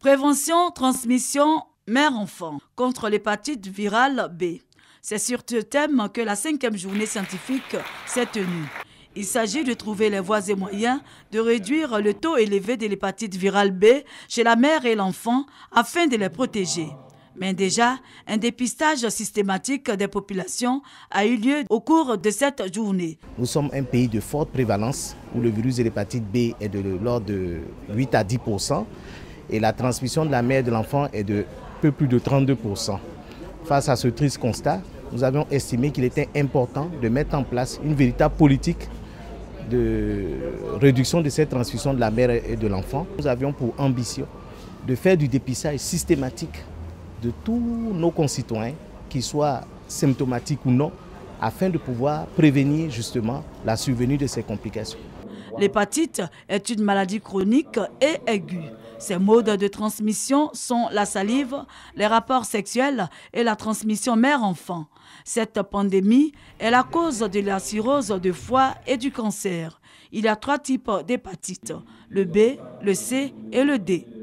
Prévention, transmission mère-enfant contre l'hépatite virale B. C'est sur ce thème que la cinquième journée scientifique s'est tenue. Il s'agit de trouver les voies et moyens de réduire le taux élevé de l'hépatite virale B chez la mère et l'enfant afin de les protéger. Mais déjà, un dépistage systématique des populations a eu lieu au cours de cette journée. Nous sommes un pays de forte prévalence où le virus de l'hépatite B est de l'ordre de 8 à 10 et la transmission de la mère et de l'enfant est de peu plus de 32%. Face à ce triste constat, nous avions estimé qu'il était important de mettre en place une véritable politique de réduction de cette transmission de la mère et de l'enfant. Nous avions pour ambition de faire du dépistage systématique de tous nos concitoyens, qu'ils soient symptomatiques ou non, afin de pouvoir prévenir justement la survenue de ces complications. L'hépatite est une maladie chronique et aiguë. Ces modes de transmission sont la salive, les rapports sexuels et la transmission mère-enfant. Cette pandémie est la cause de la cirrhose de foie et du cancer. Il y a trois types d'hépatite, le B, le C et le D.